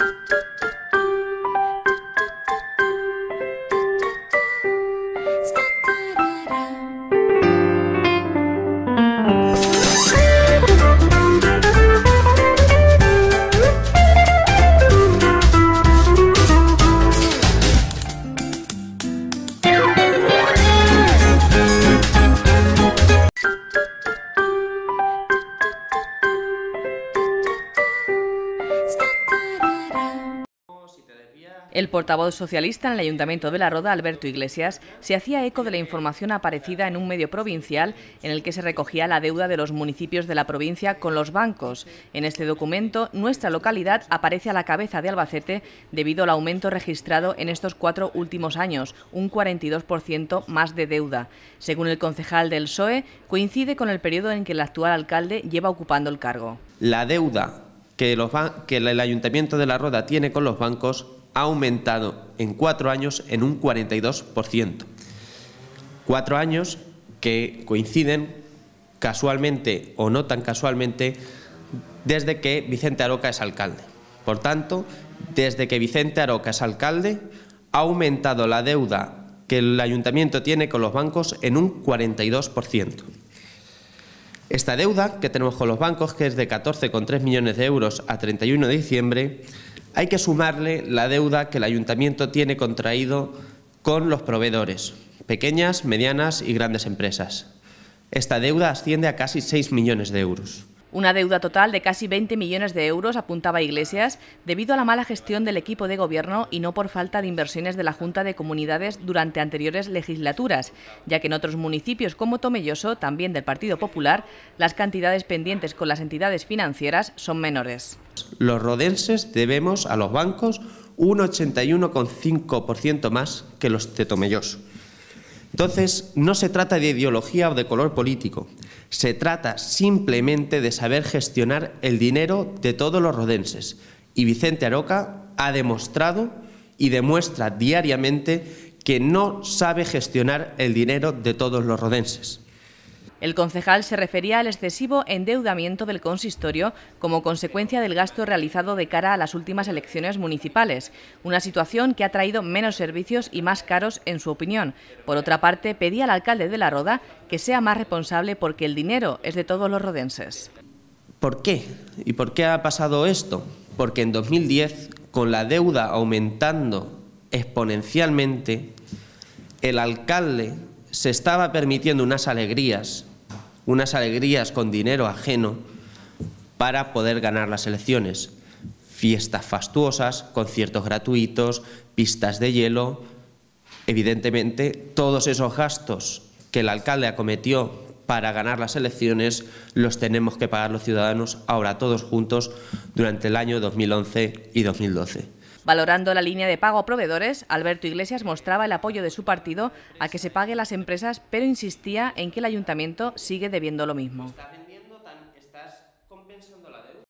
Thank you. El portavoz socialista en el Ayuntamiento de La Roda, Alberto Iglesias, se hacía eco de la información aparecida en un medio provincial en el que se recogía la deuda de los municipios de la provincia con los bancos. En este documento, nuestra localidad aparece a la cabeza de Albacete debido al aumento registrado en estos cuatro últimos años, un 42% más de deuda. Según el concejal del PSOE, coincide con el periodo en que el actual alcalde lleva ocupando el cargo. La deuda que, que el Ayuntamiento de La Roda tiene con los bancos ha aumentado en cuatro años en un 42%. Cuatro años que coinciden casualmente o no tan casualmente desde que Vicente Aroca es alcalde. Por tanto, desde que Vicente Aroca es alcalde, ha aumentado la deuda que el ayuntamiento tiene con los bancos en un 42%. Esta deuda que tenemos con los bancos, que es de 14,3 millones de euros a 31 de diciembre, hay que sumarle la deuda que el ayuntamiento tiene contraído con los proveedores, pequeñas, medianas y grandes empresas. Esta deuda asciende a casi 6 millones de euros. Una deuda total de casi 20 millones de euros, apuntaba Iglesias, debido a la mala gestión del equipo de gobierno y no por falta de inversiones de la Junta de Comunidades durante anteriores legislaturas, ya que en otros municipios como Tomelloso, también del Partido Popular, las cantidades pendientes con las entidades financieras son menores. Los rodenses debemos a los bancos un 81,5% más que los de Tomelloso. Entonces, no se trata de ideología o de color político, se trata simplemente de saber gestionar el dinero de todos los rodenses. Y Vicente Aroca ha demostrado y demuestra diariamente que no sabe gestionar el dinero de todos los rodenses. El concejal se refería al excesivo endeudamiento del consistorio como consecuencia del gasto realizado de cara a las últimas elecciones municipales, una situación que ha traído menos servicios y más caros en su opinión. Por otra parte, pedía al alcalde de La Roda que sea más responsable porque el dinero es de todos los rodenses. ¿Por qué? ¿Y por qué ha pasado esto? Porque en 2010, con la deuda aumentando exponencialmente, el alcalde se estaba permitiendo unas alegrías unas alegrías con dinero ajeno para poder ganar las elecciones. Fiestas fastuosas, conciertos gratuitos, pistas de hielo. Evidentemente, todos esos gastos que el alcalde acometió para ganar las elecciones los tenemos que pagar los ciudadanos ahora todos juntos durante el año 2011 y 2012. Valorando la línea de pago a proveedores, Alberto Iglesias mostraba el apoyo de su partido a que se pague las empresas, pero insistía en que el ayuntamiento sigue debiendo lo mismo.